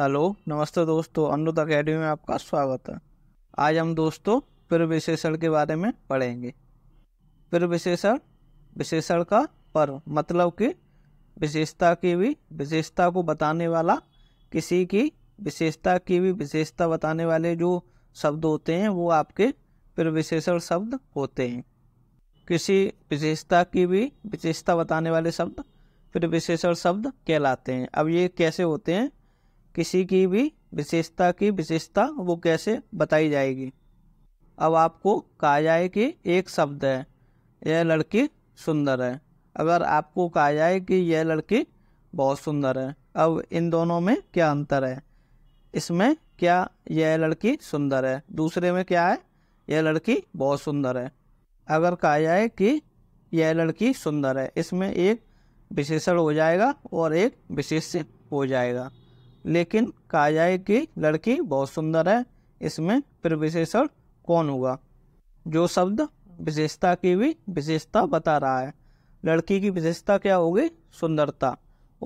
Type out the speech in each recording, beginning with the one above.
hello नमस्ते दोस्तों अमृत academy में आपका स्वागत है आज हम दोस्तों पिर विशेषण के बारे में पढ़ेंगे पिर विशेषण विशेषण का पर्व मतलब कि विशेषता की भी विशेषता को बताने वाला किसी की विशेषता की भी विशेषता बताने वाले जो शब्द होते हैं वो आपके पिर विशेषण शब्द होते हैं किसी विशेषता की भी विशेषता बताने वाले शब्द फिर विशेषण शब्द कहलाते हैं अब ये कैसे होते हैं किसी की भी विशेषता की विशेषता वो कैसे बताई जाएगी अब आपको कहा जाए कि एक शब्द है यह लड़की सुंदर है अगर आपको कहा जाए कि यह लड़की बहुत सुंदर है अब इन दोनों में क्या अंतर है इसमें क्या यह लड़की सुंदर है दूसरे में क्या है यह लड़की बहुत सुंदर है अगर कहा जाए कि यह लड़की सुंदर है इसमें एक विशेषण हो जाएगा और एक विशेष हो जाएगा लेकिन कहा जाए कि लड़की बहुत सुंदर है इसमें फिर विशेषण कौन होगा जो शब्द विशेषता की भी विशेषता बता रहा है लड़की की विशेषता क्या होगी सुंदरता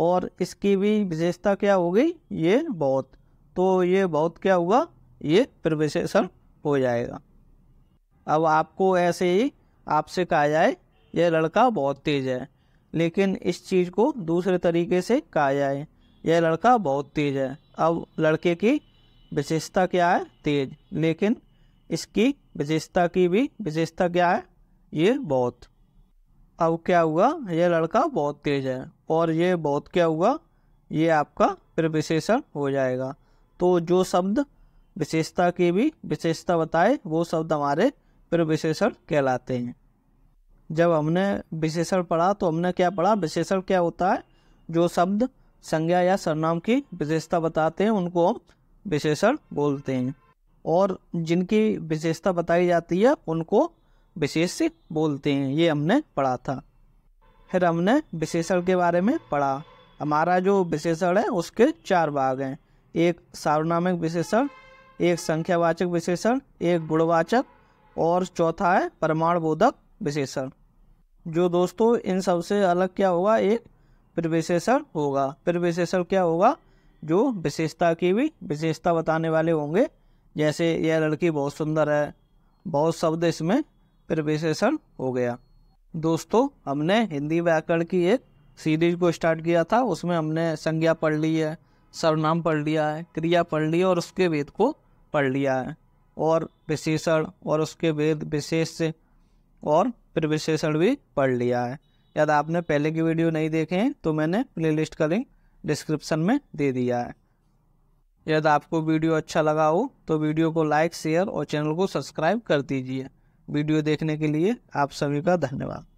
और इसकी भी विशेषता क्या होगी ये बहुत तो ये बहुत क्या हुआ ये फिर विशेषण हो जाएगा अब आपको ऐसे ही आपसे कहा जाए यह लड़का बहुत तेज है लेकिन इस चीज़ को दूसरे तरीके से कहा जाए यह लड़का बहुत तेज है अब लड़के की विशेषता क्या है तेज लेकिन इसकी विशेषता की भी विशेषता क्या है ये बहुत अब क्या हुआ यह लड़का बहुत तेज है और ये बहुत क्या हुआ ये आपका फिर विशेषण हो जाएगा तो जो शब्द विशेषता की भी विशेषता बताए वो शब्द हमारे फिर विशेषण कहलाते हैं जब हमने विशेषण पढ़ा तो हमने क्या पढ़ा विशेषण क्या होता है जो शब्द संज्ञा या सरनाम की विशेषता बताते हैं उनको हम विशेषण बोलते हैं और जिनकी विशेषता बताई जाती है उनको विशेष बोलते हैं ये हमने पढ़ा था फिर हमने विशेषण के बारे में पढ़ा हमारा जो विशेषण है उसके चार भाग हैं एक सार्वनामिक विशेषण एक संख्यावाचक विशेषण एक गुणवाचक और चौथा है परमाणु बोधक विशेषण जो दोस्तों इन सबसे अलग क्या होगा एक प्रविशेषण होगा प्रविशेषण क्या होगा जो विशेषता की भी विशेषता बताने वाले होंगे जैसे यह लड़की बहुत सुंदर है बहुत शब्द इसमें प्रविशेषण हो गया दोस्तों हमने हिंदी व्याकरण की एक सीरीज को स्टार्ट किया था उसमें हमने संज्ञा पढ़ ली है सर्वनाम पढ़ लिया है क्रिया पढ़ ली और उसके वेद को पढ़ लिया है और विशेषण और उसके वेद विशेष और प्रविशेषण भी पढ़ लिया है यदि आपने पहले की वीडियो नहीं देखे हैं तो मैंने प्लेलिस्ट का लिंक डिस्क्रिप्शन में दे दिया है यदि आपको वीडियो अच्छा लगा हो तो वीडियो को लाइक शेयर और चैनल को सब्सक्राइब कर दीजिए वीडियो देखने के लिए आप सभी का धन्यवाद